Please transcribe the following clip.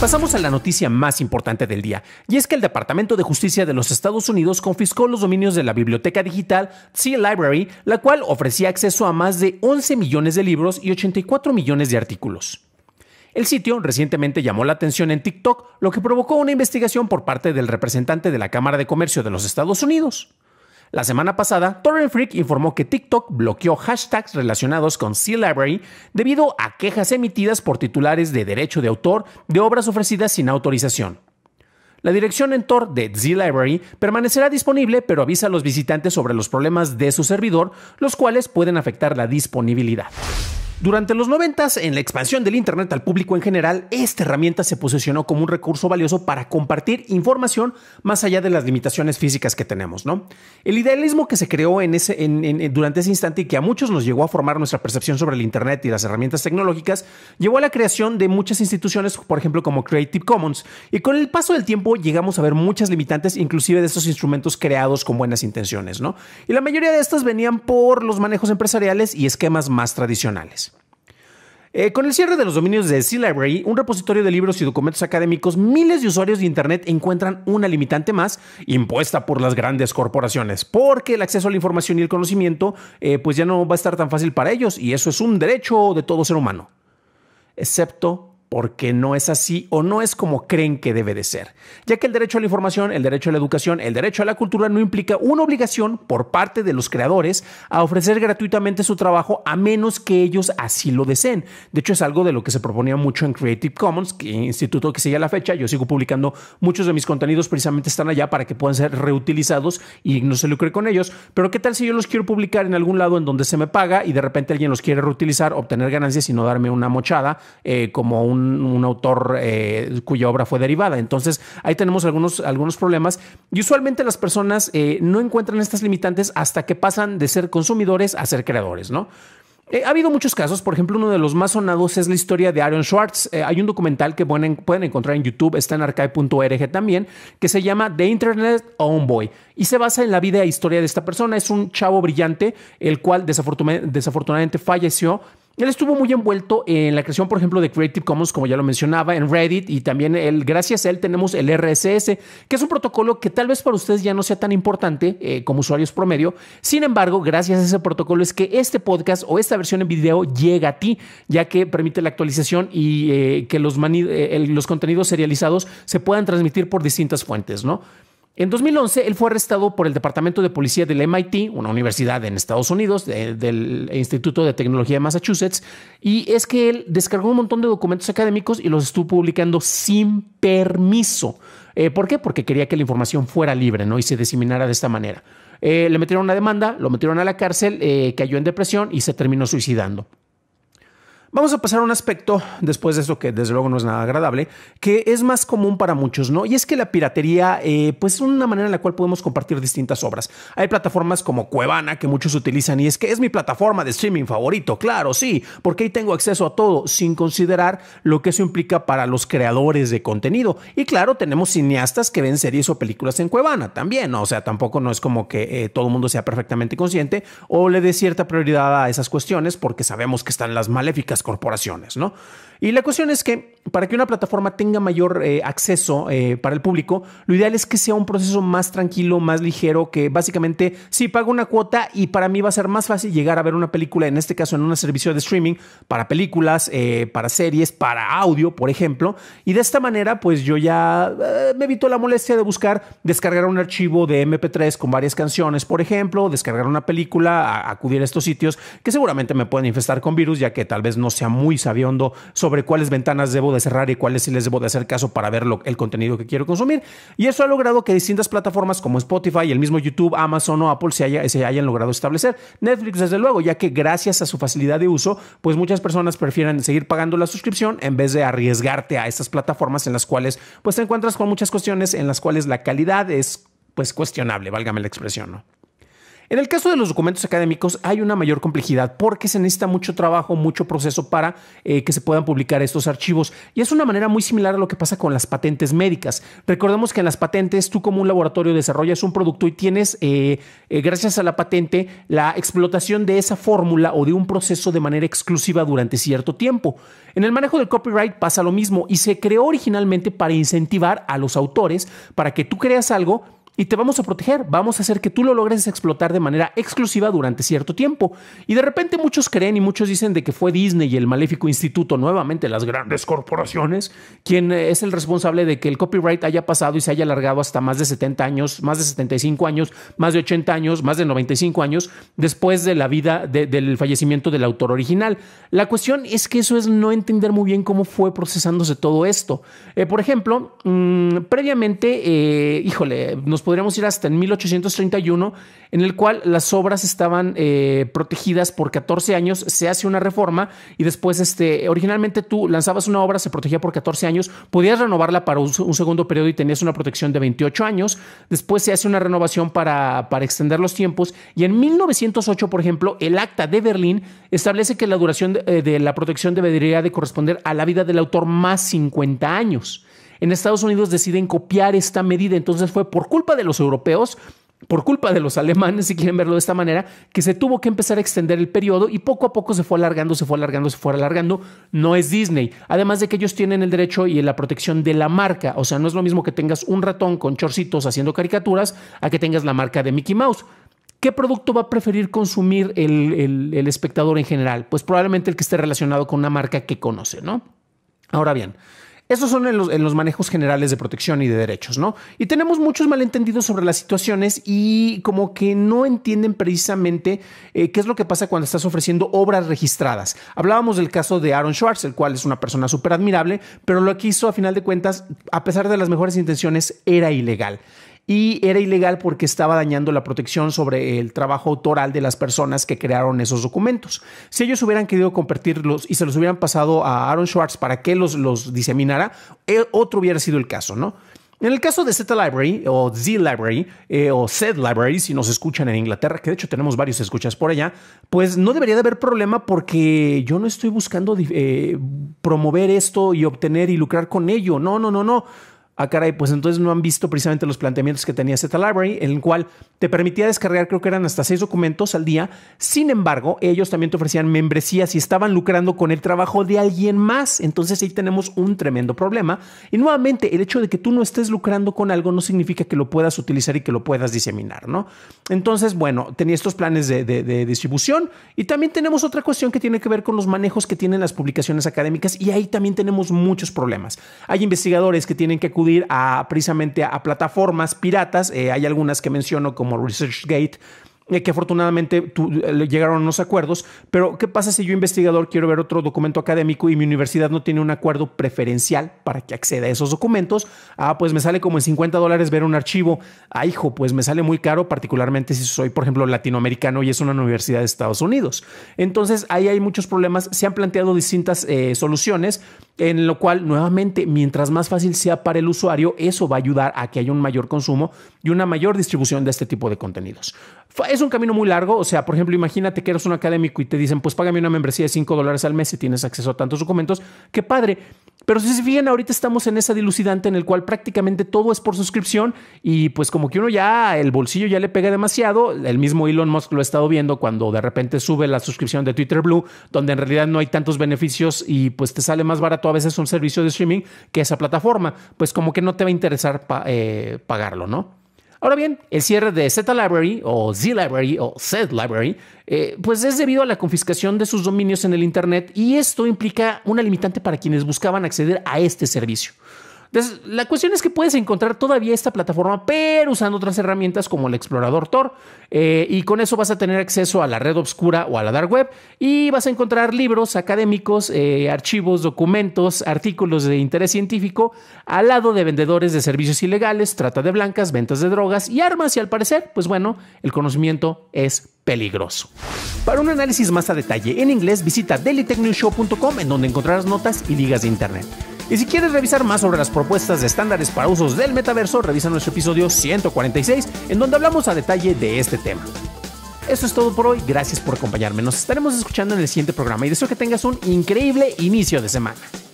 Pasamos a la noticia más importante del día, y es que el Departamento de Justicia de los Estados Unidos confiscó los dominios de la biblioteca digital Sea Library, la cual ofrecía acceso a más de 11 millones de libros y 84 millones de artículos. El sitio recientemente llamó la atención en TikTok, lo que provocó una investigación por parte del representante de la Cámara de Comercio de los Estados Unidos. La semana pasada, Torrent Freak informó que TikTok bloqueó hashtags relacionados con sea library debido a quejas emitidas por titulares de derecho de autor de obras ofrecidas sin autorización. La dirección en Tor de Z-Library permanecerá disponible, pero avisa a los visitantes sobre los problemas de su servidor, los cuales pueden afectar la disponibilidad. Durante los 90, en la expansión del Internet al público en general, esta herramienta se posicionó como un recurso valioso para compartir información más allá de las limitaciones físicas que tenemos. ¿no? El idealismo que se creó durante ese instante y que a muchos nos llegó a formar nuestra percepción sobre el Internet y las herramientas tecnológicas, llevó a la creación de muchas instituciones, por ejemplo como Creative Commons, y con el paso del tiempo llegamos a ver muchas limitantes, inclusive de estos instrumentos creados con buenas intenciones. Y la mayoría de estas venían por los manejos empresariales y esquemas más tradicionales. Eh, con el cierre de los dominios de C-Library, un repositorio de libros y documentos académicos, miles de usuarios de Internet encuentran una limitante más impuesta por las grandes corporaciones, porque el acceso a la información y el conocimiento eh, pues ya no va a estar tan fácil para ellos y eso es un derecho de todo ser humano, excepto porque no es así o no es como creen que debe de ser, ya que el derecho a la información, el derecho a la educación, el derecho a la cultura no implica una obligación por parte de los creadores a ofrecer gratuitamente su trabajo a menos que ellos así lo deseen. De hecho, es algo de lo que se proponía mucho en Creative Commons, que instituto que sigue a la fecha. Yo sigo publicando muchos de mis contenidos, precisamente están allá para que puedan ser reutilizados y no se lucre con ellos. Pero ¿qué tal si yo los quiero publicar en algún lado en donde se me paga y de repente alguien los quiere reutilizar, obtener ganancias y no darme una mochada eh, como un un, autor eh, cuya obra fue derivada. Entonces, ahí tenemos algunos, algunos problemas. Y usualmente las personas eh, no encuentran estas limitantes hasta que pasan de ser consumidores a ser creadores, ¿no? Eh, ha habido muchos casos, por ejemplo, uno de los más sonados es la historia de Aaron Schwartz. hay un documental que pueden, encontrar en YouTube, está en archive.org también, que se llama The Internet Homeboy y se basa en la vida e historia de esta persona. Es un chavo brillante, el cual desafortunadamente falleció él estuvo muy envuelto en la creación, por ejemplo, de Creative Commons, como ya lo mencionaba, en Reddit y también él, gracias a él tenemos el RSS, que es un protocolo que tal vez para ustedes ya no sea tan importante eh, como usuarios promedio. Sin embargo, gracias a ese protocolo es que este podcast o esta versión en video llega a ti, ya que permite la actualización y eh, que los, eh, los contenidos serializados se puedan transmitir por distintas fuentes, ¿no? En 2011, él fue arrestado por el Departamento de Policía del MIT, una universidad en Estados Unidos, eh, del Instituto de Tecnología de Massachusetts, y es que él descargó un montón de documentos académicos y los estuvo publicando sin permiso. Eh, ¿Por qué? Porque quería que la información fuera libre ¿no? y se diseminara de esta manera. Eh, le metieron una demanda, lo metieron a la cárcel, cayó en depresión y se terminó suicidando. Vamos a pasar a un aspecto, después de eso que desde luego no es nada agradable, que es más común para muchos, ¿no? Y es que la piratería, eh, pues es una manera en la cual podemos compartir distintas obras. Hay plataformas como Cuevana que muchos utilizan y es que es mi plataforma de streaming favorito, claro, sí, porque ahí tengo acceso a todo, sin considerar lo que eso implica para los creadores de contenido. Y claro, tenemos cineastas que ven series o películas en Cuevana también, ¿no? O sea, tampoco no es como que eh, todo el mundo sea perfectamente consciente o le dé cierta prioridad a esas cuestiones porque sabemos que están las maléficas corporaciones, ¿no? Y la cuestión es que para que una plataforma tenga mayor eh, acceso eh, para el público, lo ideal es que sea un proceso más tranquilo, más ligero, que básicamente sí pago una cuota y para mí va a ser más fácil llegar a ver una película, en este caso en un servicio de streaming, para películas, eh, para series, para audio, por ejemplo. Y de esta manera, pues yo ya me evito la molestia de buscar descargar un archivo de MP3 con varias canciones, por ejemplo, descargar una película, acudir a estos sitios que seguramente me pueden infestar con virus, ya que tal vez no sea muy sabiondo sobre sobre cuáles ventanas debo de cerrar y cuáles sí les debo de hacer caso para ver el contenido que quiero consumir. Y eso ha logrado que distintas plataformas como Spotify, el mismo YouTube, Amazon o Apple se, se hayan logrado establecer. Netflix, desde luego, ya que gracias a su facilidad de uso, pues muchas personas prefieren seguir pagando la suscripción en vez de arriesgarte a estas plataformas en las cuales pues te encuentras con muchas cuestiones en las cuales la calidad es pues cuestionable, válgame la expresión, ¿no? En el caso de los documentos académicos hay una mayor complejidad porque se necesita mucho trabajo, mucho proceso para eh, que se puedan publicar estos archivos. Y es una manera muy similar a lo que pasa con las patentes médicas. Recordemos que en las patentes tú como un laboratorio desarrollas un producto y tienes, eh, eh, gracias a la patente, la explotación de esa fórmula o de un proceso de manera exclusiva durante cierto tiempo. En el manejo del copyright pasa lo mismo y se creó originalmente para incentivar a los autores para que tú creas algo y te vamos a proteger. Vamos a hacer que tú lo logres explotar de manera exclusiva durante cierto tiempo. Y de repente muchos creen y muchos dicen de que fue Disney y el maléfico instituto, nuevamente las grandes corporaciones, quien eh, es el responsable de que el copyright haya pasado y se haya alargado hasta más de 70 años, más de 75 años, más de 80 años, más de 95 años después de la vida del fallecimiento del autor original. La cuestión es que eso es no entender muy bien cómo fue procesándose todo esto. Eh, por ejemplo, mm, previamente, eh, híjole, nos podríamos ir hasta en 1831, en el cual las obras estaban eh, protegidas por 14 años, se hace una reforma y después, este, originalmente tú lanzabas una obra, se protegía por 14 años, podías renovarla para un, segundo periodo y tenías una protección de 28 años, después se hace una renovación para, para extender los tiempos y en 1908, por ejemplo, el Acta de Berlín establece que la duración de, eh, de la protección debería de corresponder a la vida del autor más 50 años. En Estados Unidos deciden copiar esta medida, entonces fue por culpa de los europeos por culpa de los alemanes, si quieren verlo de esta manera, que se tuvo que empezar a extender el periodo y poco a poco se fue alargando, se fue alargando, se fue alargando. No es Disney. Además de que ellos tienen el derecho y la protección de la marca. O sea, no es lo mismo que tengas un ratón con chorcitos haciendo caricaturas a que tengas la marca de Mickey Mouse. ¿Qué producto va a preferir consumir el, espectador en general? Pues probablemente el que esté relacionado con una marca que conoce, ¿no? Ahora bien, esos son en los, manejos generales de protección y de derechos, ¿no? Y tenemos muchos malentendidos sobre las situaciones y como que no entienden precisamente eh, qué es lo que pasa cuando estás ofreciendo obras registradas. Hablábamos del caso de Aaron Schwartz, el cual es una persona súper admirable, pero lo que hizo a final de cuentas, a pesar de las mejores intenciones, era ilegal y era ilegal porque estaba dañando la protección sobre el trabajo autoral de las personas que crearon esos documentos. Si ellos hubieran querido compartirlos y se los hubieran pasado a Aaron Schwartz para que los, los diseminara, e, otro hubiera sido el caso, ¿no? En el caso de Z Library o Z Library eh, o Z Library, si nos escuchan en Inglaterra, que de hecho tenemos varios escuchas por allá, pues no debería de haber problema porque yo no estoy buscando eh, promover esto y obtener y lucrar con ello. No, no, no, no ah, caray, pues entonces no han visto precisamente los planteamientos que tenía Z Library, en el cual te permitía descargar, creo que eran hasta seis documentos al día. Sin embargo, ellos también te ofrecían membresías y estaban lucrando con el trabajo de alguien más. Entonces ahí tenemos un tremendo problema. Y nuevamente, el hecho de que tú no estés lucrando con algo no significa que lo puedas utilizar y que lo puedas diseminar, ¿no? Entonces, bueno, tenía estos planes de distribución y también tenemos otra cuestión que tiene que ver con los manejos que tienen las publicaciones académicas y ahí también tenemos muchos problemas. Hay investigadores que tienen que acudir a precisamente a plataformas piratas. Eh, hay algunas que menciono como ResearchGate, eh, que afortunadamente eh, llegaron a unos acuerdos, pero ¿qué pasa si yo investigador quiero ver otro documento académico y mi universidad no tiene un acuerdo preferencial para que acceda a esos documentos? Ah, pues me sale como en 50 dólares ver un archivo. Ah, hijo, pues me sale muy caro, particularmente si soy, por ejemplo, latinoamericano y es una universidad de Estados Unidos. Entonces, ahí hay muchos problemas. Se han planteado distintas eh, soluciones, en lo cual, nuevamente, mientras más fácil sea para el usuario, eso va a ayudar a que haya un mayor consumo y una mayor distribución de este tipo de contenidos un camino muy largo, o sea, por ejemplo, imagínate que eres un académico y te dicen, pues págame una membresía de 5 dólares al mes y tienes acceso a tantos documentos, qué padre. Pero si se fijan, ahorita estamos en esa dilucidante en el cual prácticamente todo es por suscripción y pues como que uno ya, el bolsillo ya le pega demasiado, el mismo Elon Musk lo ha estado viendo cuando de repente sube la suscripción de Twitter Blue, donde en realidad no hay tantos beneficios y pues te sale más barato a veces un servicio de streaming que esa plataforma, pues como que no te va a interesar eh, pagarlo, ¿no? Ahora bien, el cierre de Z Library o Z Library o Z Library, eh, pues es debido a la confiscación de sus dominios en el Internet y esto implica una limitante para quienes buscaban acceder a este servicio la cuestión es que puedes encontrar todavía esta plataforma, pero usando otras herramientas como el explorador Tor. Eh, y con eso vas a tener acceso a la red oscura o a la dark web y vas a encontrar libros académicos, eh, archivos, documentos, artículos de interés científico al lado de vendedores de servicios ilegales, trata de blancas, ventas de drogas y armas. Y al parecer, pues bueno, el conocimiento es peligroso. Para un análisis más a detalle en inglés, visita dailytechnewshow.com en donde encontrarás notas y ligas de internet. Y si quieres revisar más sobre las propuestas de estándares para usos del metaverso, revisa nuestro episodio 146, en donde hablamos a detalle de este tema. Eso es todo por hoy, gracias por acompañarme. Nos estaremos escuchando en el siguiente programa y deseo que tengas un increíble inicio de semana.